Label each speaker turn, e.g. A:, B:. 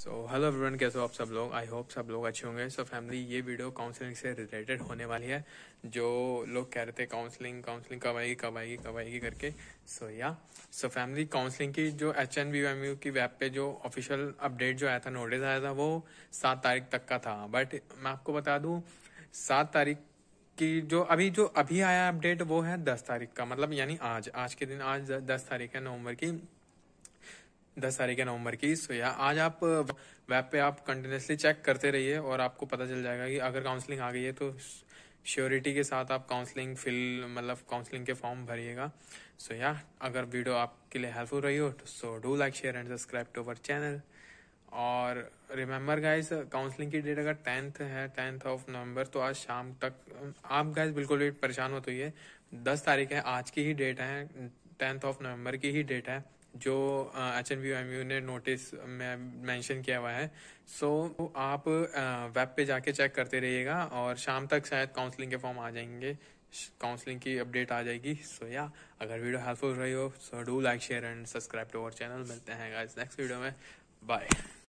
A: so hello everyone कैसे हो आप सब लोग आई होप सब लोग अच्छे होंगे सो फैमिली ये वीडियो काउंसलिंग से रिलेटेड होने वाली है जो लोग कह रहे थे काउंसलिंग काउंसलिंग कब आएगी कब आएगी कब आएगी करके सो या सो फैमिली काउंसलिंग की जो H N V M U की वेब पे जो ऑफिशियल अपडेट जो आया था नोटिस आया था वो सात तारीख तक का था बट मैं आपको बता दूँ सात तारीख कि जो अभी जो अभी आया अपडेट वो है दस तारीख का मतलब यानी आज आज के दिन आज दस तारीख है नवंबर की दस तारीख है नवंबर की सो या आज आप वेब uh, पे आप कंटिन्यूसली चेक करते रहिए और आपको पता चल जाएगा कि अगर काउंसलिंग आ गई है तो श्योरिटी के साथ आप काउंसलिंग फिल मतलब काउंसलिंग के फॉर्म भरिएगा सो या अगर वीडियो आपके लिए हेल्पफुल रही हो so do like share and subscribe to our channel और रिमेंबर गाइस काउंसलिंग की डेट अगर टेंथ है टेंथ ऑफ नवंबर तो आज शाम तक आप गाइस बिल्कुल भी परेशान मत होइए दस तारीख है आज की ही डेट है टेंथ ऑफ नवंबर की ही डेट है जो एच एन बी ने नोटिस में मेंशन किया हुआ है सो so, आप वेब पे जाके चेक करते रहिएगा और शाम तक शायद काउंसलिंग के फॉर्म आ जाएंगे काउंसलिंग की अपडेट आ जाएगी सो so, या yeah, अगर वीडियो हेल्पफुल रही हो so do like share and subscribe to our channel मिलते हैं नेक्स्ट वीडियो में बाय